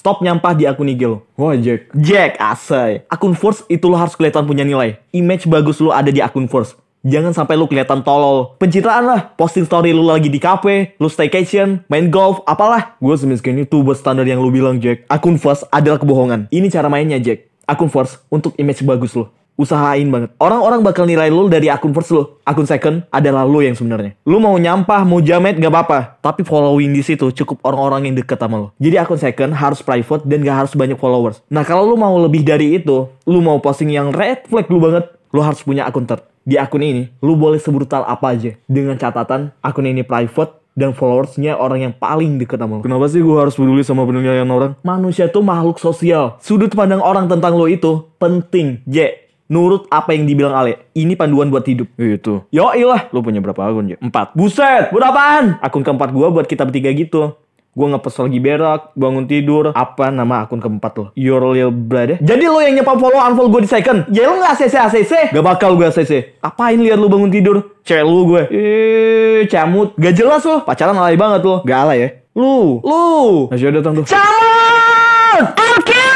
Stop nyampah di akun IG lo. Wah, Jack. Jack, asai. Akun Force itu lo harus kelihatan punya nilai. Image bagus lo ada di akun Force. Jangan sampai lo kelihatan tolol. Pencitraan lah. Posting story lo lagi di cafe, lo staycation, main golf, apalah. Gue semiskin itu buat standar yang lo bilang, Jack. Akun Force adalah kebohongan. Ini cara mainnya, Jack. Akun Force untuk image bagus lo usahain banget. Orang-orang bakal nilai lo dari akun first lo Akun second adalah lo yang sebenarnya. lo mau nyampah, mau jamet gak apa-apa. Tapi following di situ cukup orang-orang yang deket sama lo Jadi akun second harus private dan gak harus banyak followers. Nah kalau lo mau lebih dari itu, lo mau posting yang red flag lu banget, lo harus punya akun third. Di akun ini, lu boleh sebrutal apa aja. Dengan catatan, akun ini private, dan followersnya orang yang paling deket sama lo. Kenapa sih gue harus peduli sama penilaian orang? Manusia tuh makhluk sosial. Sudut pandang orang tentang lo itu penting. J nurut apa yang dibilang Ale. Ini panduan buat hidup. Iya, itu. Yo ilah. Lu punya berapa akun, ya? Empat. Buset, buat apaan? Akun keempat gue buat kita bertiga gitu. Gue ngepes lagi berak, bangun tidur, apa nama akun keempat lo? Your little brother. Jadi lo yang nyapa follow unfollow gue di second. Ya lo gak ACC ACC? Gak bakal gue ACC. Apain liat lo bangun tidur? Cewek lo gue. Eh, camut. Gak jelas lo. Pacaran alay banget lo. Gak alay ya. Lu, lu. Nah, datang tuh. Camut! Alkyu!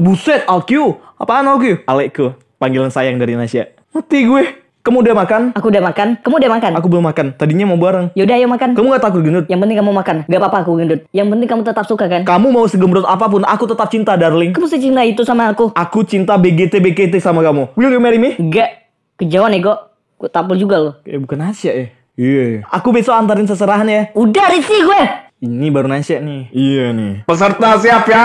Buset, alqiu. Apaan Ogu? Aleko panggilan sayang dari Nasya. Mati gue. Kamu udah makan? Aku udah makan. Kamu udah makan? Aku belum makan. Tadinya mau bareng. Yaudah, ayo makan. Kamu gak takut gendut? Yang penting kamu makan. Gak apa-apa aku gendut. Yang penting kamu tetap suka kan? Kamu mau segembrot apapun, aku tetap cinta, darling. Kamu secinta itu sama aku. Aku cinta BGT BGT sama kamu. Will you marry me? Gak. Kejauhan ego. Gue tampil juga loh. Eh bukan Nasya ya. Iya. Yeah. Aku besok antarin seserahan ya. Udah, risi gue. Ini baru Nasya nih. Iya nih. Peserta siap ya.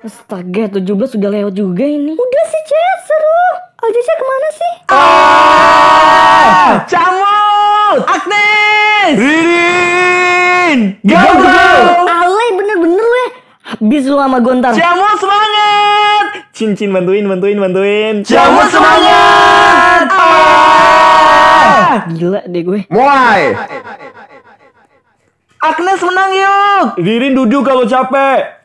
Astaga, 17 sudah lewat juga ini. Udah sih, Cez, seru. Aljaca kemana sih? Ah! Camut! Ah! Agnes! Ririn! Gagal! Ale, bener-bener weh. Ya. Habis lu sama Gontar. Camut semangat! Cincin bantuin, bantuin, bantuin. Camut semangat! Ah! ah! Gila deh gue. Mulai! Agnes menang yuk! Ririn duduk kalau capek.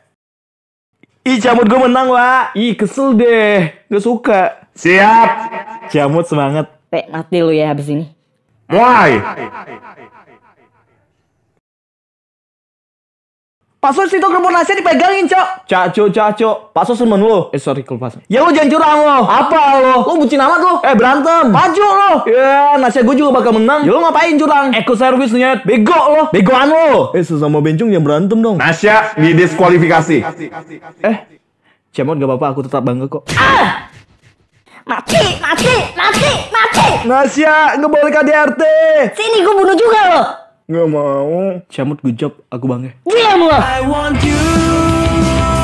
Ih, jamut gue menang, Wak. Ih, kesel deh. Gue suka. Siap. Jamut semangat. Pek, mati lu ya habis ini. Why? Pak Sus itu kerupuk nasi dipegangin, Cok. Caco, caco. Pak Sus temen lu. Eh, sorry, kelupas. Ya lu jangan curang lo. Apa lo? Lu bucin amat lo. Eh, berantem. Maju lo. Ya, nasi gue juga bakal menang. Ya lu ngapain curang? Eko service nyet. Bego lo. Begoan lo. Eh, sesama bencong yang berantem dong. Nasya didiskualifikasi. Eh, Cemot gak apa-apa, aku tetap bangga kok. Ah! Mati, mati, mati, mati. Nasya, nggak boleh KDRT. Sini gue bunuh juga loh. Nggak mau. camut good job, aku bangga. Bilang lah. I want you.